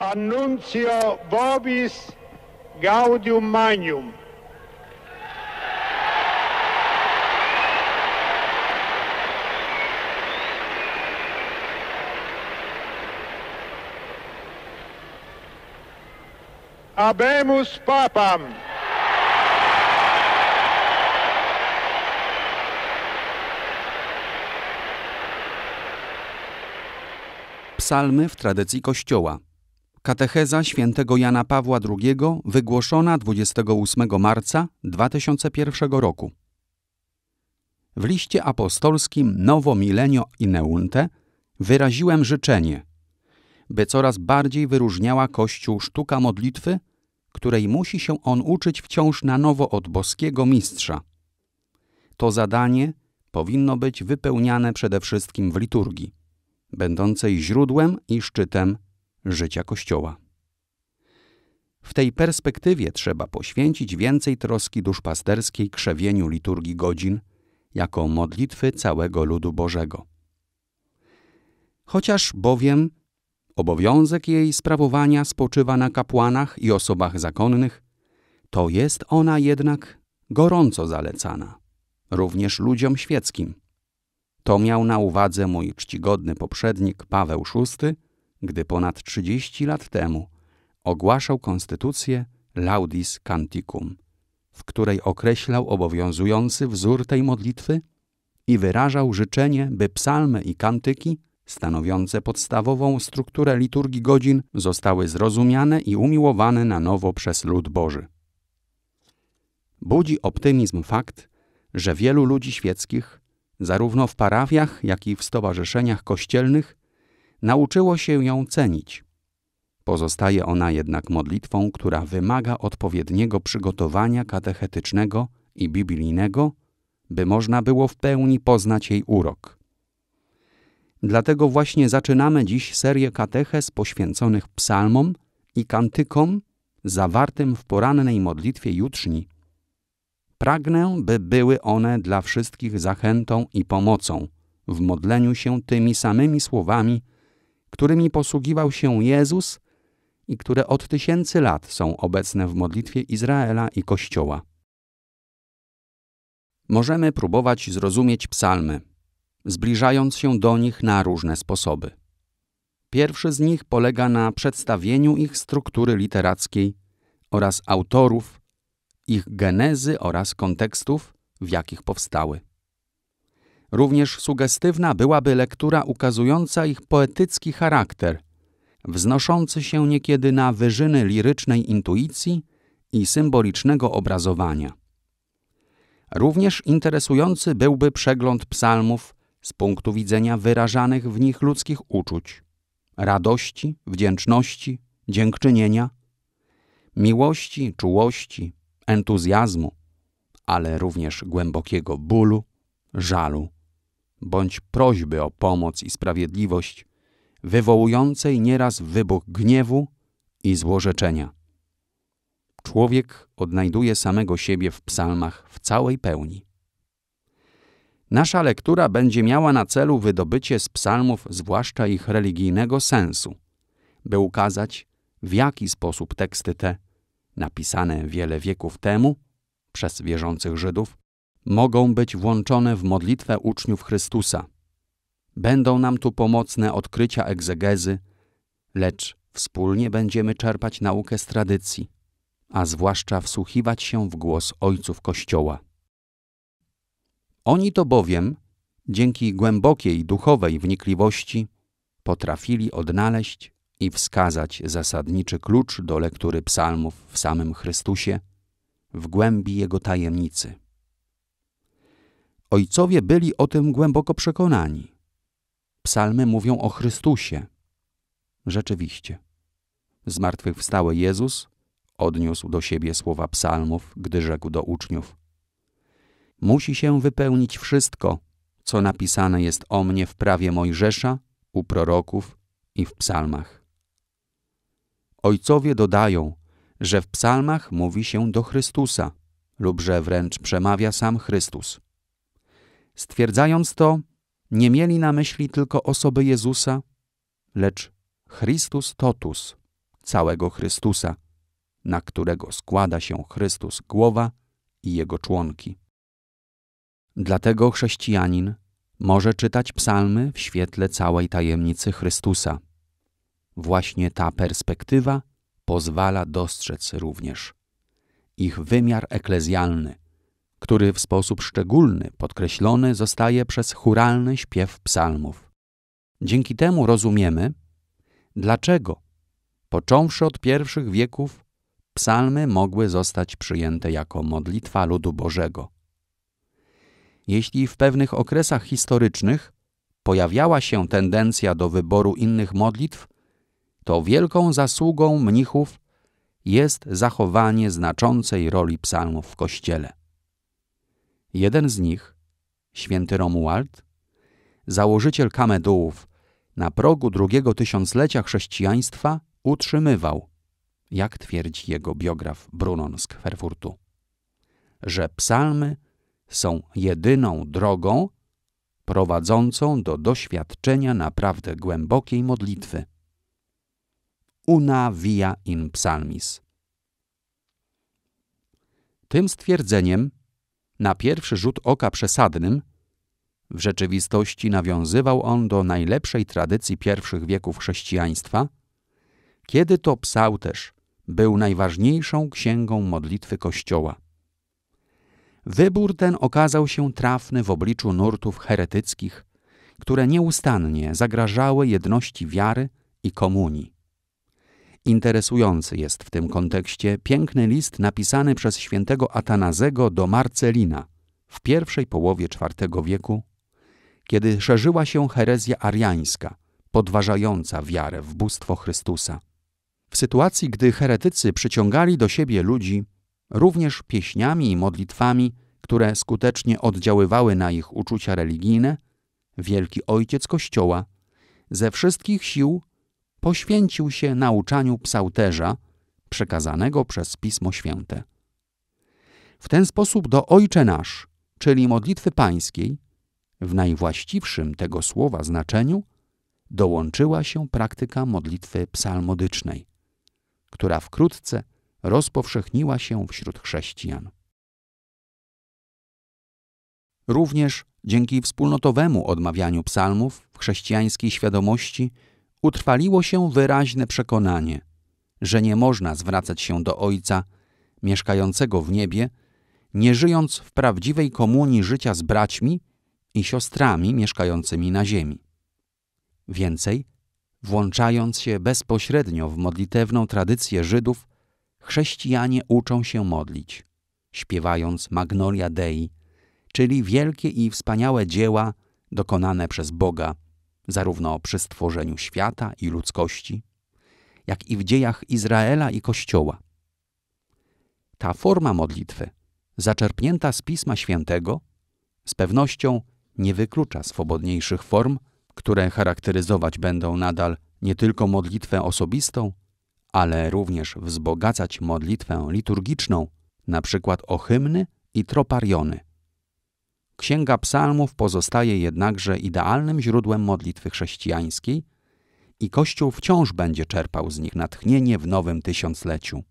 Annuncio Vobis Gaudium Magnum. Abemus Papam. Psalmy w tradycji Kościoła. Katecheza świętego Jana Pawła II wygłoszona 28 marca 2001 roku. W liście apostolskim Nowo Milenio Ineunte wyraziłem życzenie, by coraz bardziej wyróżniała Kościół sztuka modlitwy, której musi się on uczyć wciąż na nowo od boskiego mistrza. To zadanie powinno być wypełniane przede wszystkim w liturgii, będącej źródłem i szczytem życia Kościoła. W tej perspektywie trzeba poświęcić więcej troski duszpasterskiej krzewieniu liturgii godzin, jako modlitwy całego ludu Bożego. Chociaż bowiem obowiązek jej sprawowania spoczywa na kapłanach i osobach zakonnych, to jest ona jednak gorąco zalecana, również ludziom świeckim. To miał na uwadze mój czcigodny poprzednik Paweł VI, gdy ponad 30 lat temu ogłaszał konstytucję Laudis Canticum, w której określał obowiązujący wzór tej modlitwy i wyrażał życzenie, by psalmy i kantyki stanowiące podstawową strukturę liturgii godzin zostały zrozumiane i umiłowane na nowo przez lud Boży. Budzi optymizm fakt, że wielu ludzi świeckich, zarówno w parafiach, jak i w stowarzyszeniach kościelnych, nauczyło się ją cenić. Pozostaje ona jednak modlitwą, która wymaga odpowiedniego przygotowania katechetycznego i biblijnego, by można było w pełni poznać jej urok. Dlatego właśnie zaczynamy dziś serię kateches poświęconych psalmom i kantykom zawartym w porannej modlitwie jutrzni. Pragnę, by były one dla wszystkich zachętą i pomocą w modleniu się tymi samymi słowami, którymi posługiwał się Jezus i które od tysięcy lat są obecne w modlitwie Izraela i Kościoła. Możemy próbować zrozumieć psalmy, zbliżając się do nich na różne sposoby. Pierwszy z nich polega na przedstawieniu ich struktury literackiej oraz autorów, ich genezy oraz kontekstów, w jakich powstały. Również sugestywna byłaby lektura ukazująca ich poetycki charakter, wznoszący się niekiedy na wyżyny lirycznej intuicji i symbolicznego obrazowania. Również interesujący byłby przegląd psalmów z punktu widzenia wyrażanych w nich ludzkich uczuć, radości, wdzięczności, dziękczynienia, miłości, czułości, entuzjazmu, ale również głębokiego bólu, żalu bądź prośby o pomoc i sprawiedliwość, wywołującej nieraz wybuch gniewu i złorzeczenia. Człowiek odnajduje samego siebie w psalmach w całej pełni. Nasza lektura będzie miała na celu wydobycie z psalmów zwłaszcza ich religijnego sensu, by ukazać, w jaki sposób teksty te, napisane wiele wieków temu przez wierzących Żydów, mogą być włączone w modlitwę uczniów Chrystusa. Będą nam tu pomocne odkrycia egzegezy, lecz wspólnie będziemy czerpać naukę z tradycji, a zwłaszcza wsłuchiwać się w głos ojców Kościoła. Oni to bowiem, dzięki głębokiej duchowej wnikliwości, potrafili odnaleźć i wskazać zasadniczy klucz do lektury psalmów w samym Chrystusie, w głębi Jego tajemnicy. Ojcowie byli o tym głęboko przekonani. Psalmy mówią o Chrystusie. Rzeczywiście. Zmartwychwstały Jezus odniósł do siebie słowa psalmów, gdy rzekł do uczniów. Musi się wypełnić wszystko, co napisane jest o mnie w prawie Mojżesza, u proroków i w psalmach. Ojcowie dodają, że w psalmach mówi się do Chrystusa lub że wręcz przemawia sam Chrystus. Stwierdzając to, nie mieli na myśli tylko osoby Jezusa, lecz Christus totus, całego Chrystusa, na którego składa się Chrystus głowa i jego członki. Dlatego chrześcijanin może czytać psalmy w świetle całej tajemnicy Chrystusa. Właśnie ta perspektywa pozwala dostrzec również ich wymiar eklezjalny, który w sposób szczególny podkreślony zostaje przez churalny śpiew psalmów. Dzięki temu rozumiemy, dlaczego, począwszy od pierwszych wieków, psalmy mogły zostać przyjęte jako modlitwa ludu Bożego. Jeśli w pewnych okresach historycznych pojawiała się tendencja do wyboru innych modlitw, to wielką zasługą mnichów jest zachowanie znaczącej roli psalmów w Kościele. Jeden z nich, święty Romuald, założyciel Kamedułów, na progu drugiego tysiąclecia chrześcijaństwa utrzymywał, jak twierdzi jego biograf Brunon z Kwerfurtu, że psalmy są jedyną drogą prowadzącą do doświadczenia naprawdę głębokiej modlitwy. Una via in psalmis. Tym stwierdzeniem na pierwszy rzut oka przesadnym, w rzeczywistości nawiązywał on do najlepszej tradycji pierwszych wieków chrześcijaństwa, kiedy to psał też był najważniejszą księgą modlitwy Kościoła. Wybór ten okazał się trafny w obliczu nurtów heretyckich, które nieustannie zagrażały jedności wiary i komunii. Interesujący jest w tym kontekście piękny list napisany przez świętego Atanazego do Marcelina w pierwszej połowie IV wieku, kiedy szerzyła się herezja ariańska, podważająca wiarę w bóstwo Chrystusa. W sytuacji, gdy heretycy przyciągali do siebie ludzi, również pieśniami i modlitwami, które skutecznie oddziaływały na ich uczucia religijne, Wielki Ojciec Kościoła ze wszystkich sił poświęcił się nauczaniu psałterza przekazanego przez Pismo Święte. W ten sposób do Ojcze Nasz, czyli modlitwy pańskiej, w najwłaściwszym tego słowa znaczeniu, dołączyła się praktyka modlitwy psalmodycznej, która wkrótce rozpowszechniła się wśród chrześcijan. Również dzięki wspólnotowemu odmawianiu psalmów w chrześcijańskiej świadomości – utrwaliło się wyraźne przekonanie, że nie można zwracać się do Ojca mieszkającego w niebie, nie żyjąc w prawdziwej komunii życia z braćmi i siostrami mieszkającymi na ziemi. Więcej, włączając się bezpośrednio w modlitewną tradycję Żydów, chrześcijanie uczą się modlić, śpiewając Magnolia Dei, czyli wielkie i wspaniałe dzieła dokonane przez Boga – zarówno przy stworzeniu świata i ludzkości, jak i w dziejach Izraela i Kościoła. Ta forma modlitwy, zaczerpnięta z Pisma Świętego, z pewnością nie wyklucza swobodniejszych form, które charakteryzować będą nadal nie tylko modlitwę osobistą, ale również wzbogacać modlitwę liturgiczną, na przykład o hymny i tropariony. Księga Psalmów pozostaje jednakże idealnym źródłem modlitwy chrześcijańskiej i Kościół wciąż będzie czerpał z nich natchnienie w nowym tysiącleciu.